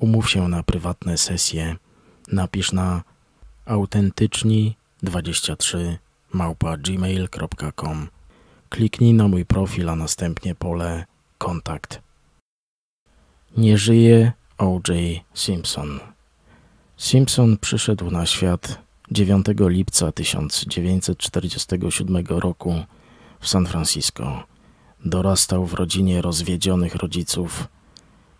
Umów się na prywatne sesje. Napisz na autentyczni23 małpa.gmail.com. Kliknij na mój profil, a następnie pole kontakt. Nie żyje O.J. Simpson. Simpson przyszedł na świat 9 lipca 1947 roku w San Francisco. Dorastał w rodzinie rozwiedzionych rodziców.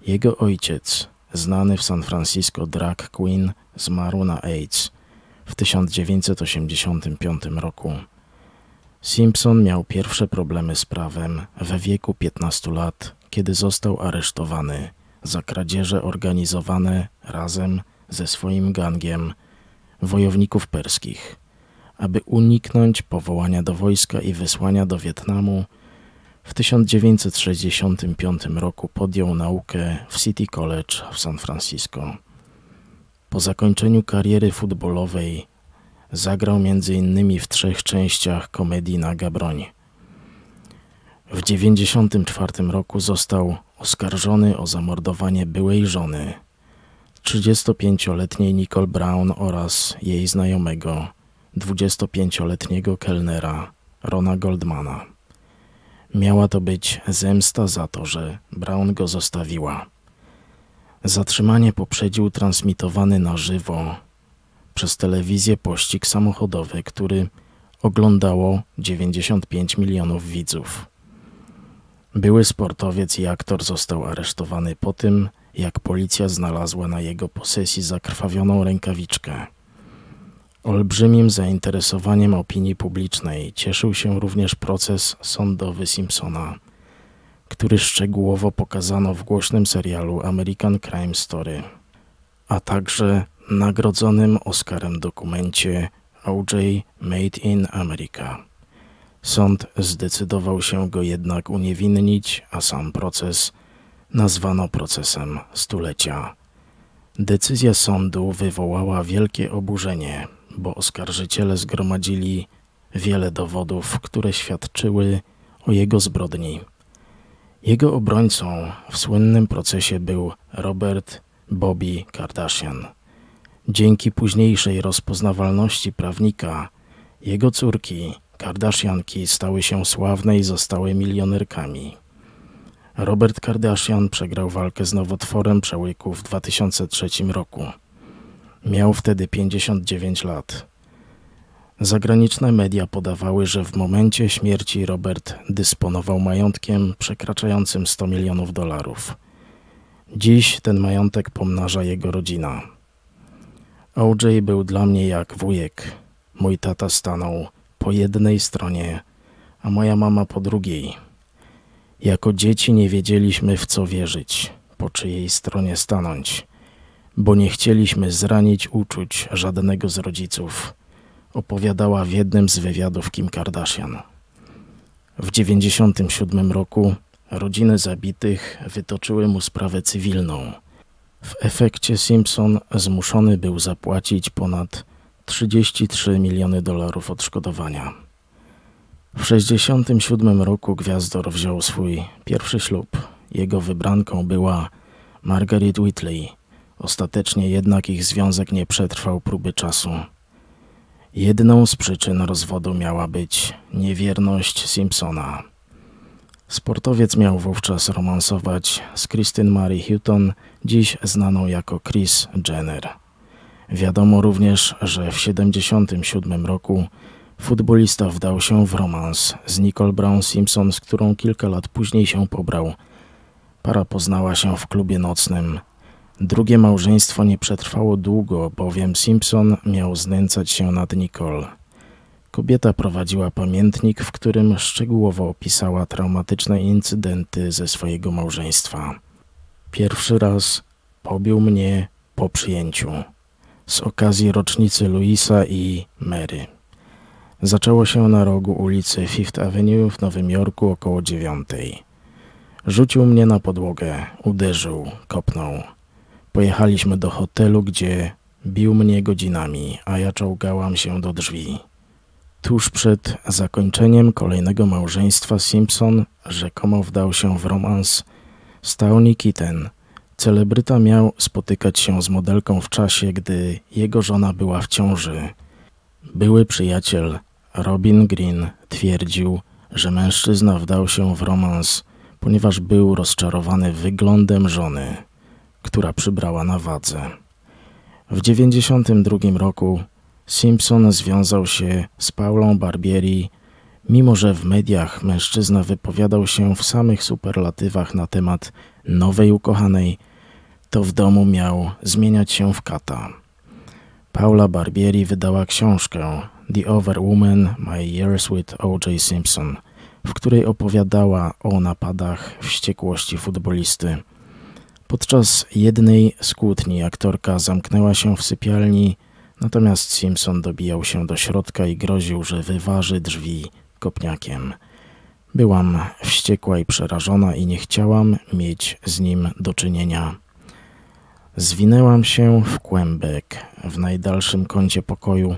Jego ojciec, znany w San Francisco drag queen, zmarł na AIDS w 1985 roku. Simpson miał pierwsze problemy z prawem we wieku 15 lat, kiedy został aresztowany za kradzieże organizowane razem ze swoim gangiem wojowników perskich. Aby uniknąć powołania do wojska i wysłania do Wietnamu, w 1965 roku podjął naukę w City College w San Francisco. Po zakończeniu kariery futbolowej zagrał m.in. w trzech częściach komedii Naga Broń. W 1994 roku został oskarżony o zamordowanie byłej żony, 35-letniej Nicole Brown oraz jej znajomego, 25-letniego kelnera Rona Goldmana. Miała to być zemsta za to, że Brown go zostawiła. Zatrzymanie poprzedził transmitowany na żywo przez telewizję pościg samochodowy, który oglądało 95 milionów widzów. Były sportowiec i aktor został aresztowany po tym, jak policja znalazła na jego posesji zakrwawioną rękawiczkę. Olbrzymim zainteresowaniem opinii publicznej cieszył się również proces sądowy Simpsona, który szczegółowo pokazano w głośnym serialu American Crime Story, a także nagrodzonym Oscarem dokumencie OJ Made in America. Sąd zdecydował się go jednak uniewinnić, a sam proces nazwano procesem stulecia. Decyzja sądu wywołała wielkie oburzenie bo oskarżyciele zgromadzili wiele dowodów, które świadczyły o jego zbrodni. Jego obrońcą w słynnym procesie był Robert Bobby Kardashian. Dzięki późniejszej rozpoznawalności prawnika, jego córki, Kardashianki, stały się sławne i zostały milionerkami. Robert Kardashian przegrał walkę z nowotworem przełyku w 2003 roku. Miał wtedy 59 lat. Zagraniczne media podawały, że w momencie śmierci Robert dysponował majątkiem przekraczającym 100 milionów dolarów. Dziś ten majątek pomnaża jego rodzina. OJ był dla mnie jak wujek. Mój tata stanął po jednej stronie, a moja mama po drugiej. Jako dzieci nie wiedzieliśmy w co wierzyć, po czyjej stronie stanąć bo nie chcieliśmy zranić uczuć żadnego z rodziców, opowiadała w jednym z wywiadów Kim Kardashian. W 1997 roku rodziny zabitych wytoczyły mu sprawę cywilną. W efekcie Simpson zmuszony był zapłacić ponad 33 miliony dolarów odszkodowania. W 1967 roku gwiazdor wziął swój pierwszy ślub. Jego wybranką była Margaret Whitley – Ostatecznie jednak ich związek nie przetrwał próby czasu. Jedną z przyczyn rozwodu miała być niewierność Simpsona. Sportowiec miał wówczas romansować z Christine Mary Houghton, dziś znaną jako Chris Jenner. Wiadomo również, że w 1977 roku futbolista wdał się w romans z Nicole Brown Simpson, z którą kilka lat później się pobrał. Para poznała się w klubie nocnym – Drugie małżeństwo nie przetrwało długo, bowiem Simpson miał znęcać się nad Nicole. Kobieta prowadziła pamiętnik, w którym szczegółowo opisała traumatyczne incydenty ze swojego małżeństwa. Pierwszy raz pobił mnie po przyjęciu z okazji rocznicy Louisa i Mary. Zaczęło się na rogu ulicy Fifth Avenue w Nowym Jorku około dziewiątej. Rzucił mnie na podłogę, uderzył, kopnął. Pojechaliśmy do hotelu, gdzie bił mnie godzinami, a ja czołgałam się do drzwi. Tuż przed zakończeniem kolejnego małżeństwa Simpson rzekomo wdał się w romans Stał Nikiten. Celebryta miał spotykać się z modelką w czasie, gdy jego żona była w ciąży. Były przyjaciel Robin Green twierdził, że mężczyzna wdał się w romans, ponieważ był rozczarowany wyglądem żony która przybrała na wadze. W 1992 roku Simpson związał się z Paulą Barbieri, mimo że w mediach mężczyzna wypowiadał się w samych superlatywach na temat nowej ukochanej, to w domu miał zmieniać się w kata. Paula Barbieri wydała książkę The Woman: My Years with O.J. Simpson, w której opowiadała o napadach wściekłości futbolisty – Podczas jednej z kłótni aktorka zamknęła się w sypialni, natomiast Simpson dobijał się do środka i groził, że wyważy drzwi kopniakiem. Byłam wściekła i przerażona i nie chciałam mieć z nim do czynienia. Zwinęłam się w kłębek w najdalszym kącie pokoju.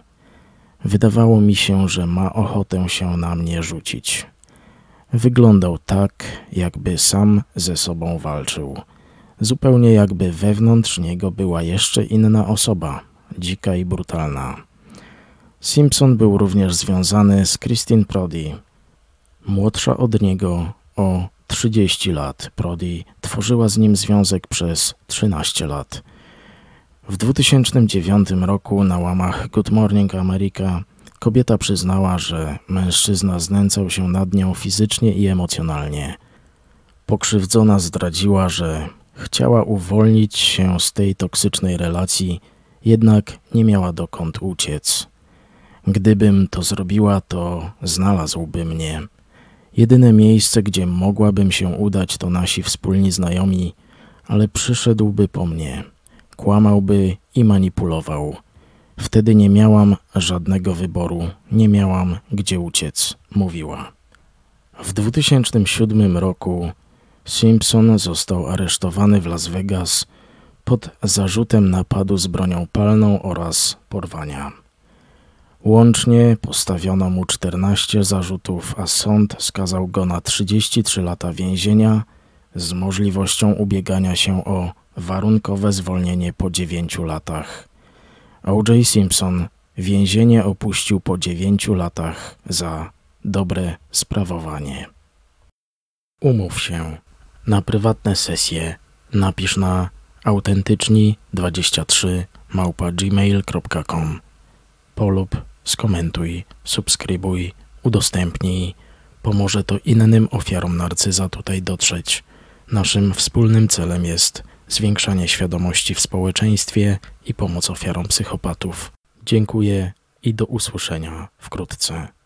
Wydawało mi się, że ma ochotę się na mnie rzucić. Wyglądał tak, jakby sam ze sobą walczył – zupełnie jakby wewnątrz niego była jeszcze inna osoba, dzika i brutalna. Simpson był również związany z Christine Prodi, młodsza od niego o 30 lat. Prodi tworzyła z nim związek przez 13 lat. W 2009 roku na łamach Good Morning America kobieta przyznała, że mężczyzna znęcał się nad nią fizycznie i emocjonalnie. Pokrzywdzona zdradziła, że Chciała uwolnić się z tej toksycznej relacji, jednak nie miała dokąd uciec. Gdybym to zrobiła, to znalazłby mnie. Jedyne miejsce, gdzie mogłabym się udać, to nasi wspólni znajomi, ale przyszedłby po mnie, kłamałby i manipulował. Wtedy nie miałam żadnego wyboru, nie miałam gdzie uciec, mówiła. W 2007 roku Simpson został aresztowany w Las Vegas pod zarzutem napadu z bronią palną oraz porwania. Łącznie postawiono mu 14 zarzutów, a sąd skazał go na 33 lata więzienia z możliwością ubiegania się o warunkowe zwolnienie po 9 latach. O.J. Simpson więzienie opuścił po 9 latach za dobre sprawowanie. Umów się na prywatne sesje napisz na autentyczni23 małpa gmail.com. Polub, skomentuj, subskrybuj, udostępnij. Pomoże to innym ofiarom narcyza tutaj dotrzeć. Naszym wspólnym celem jest zwiększanie świadomości w społeczeństwie i pomoc ofiarom psychopatów. Dziękuję i do usłyszenia wkrótce.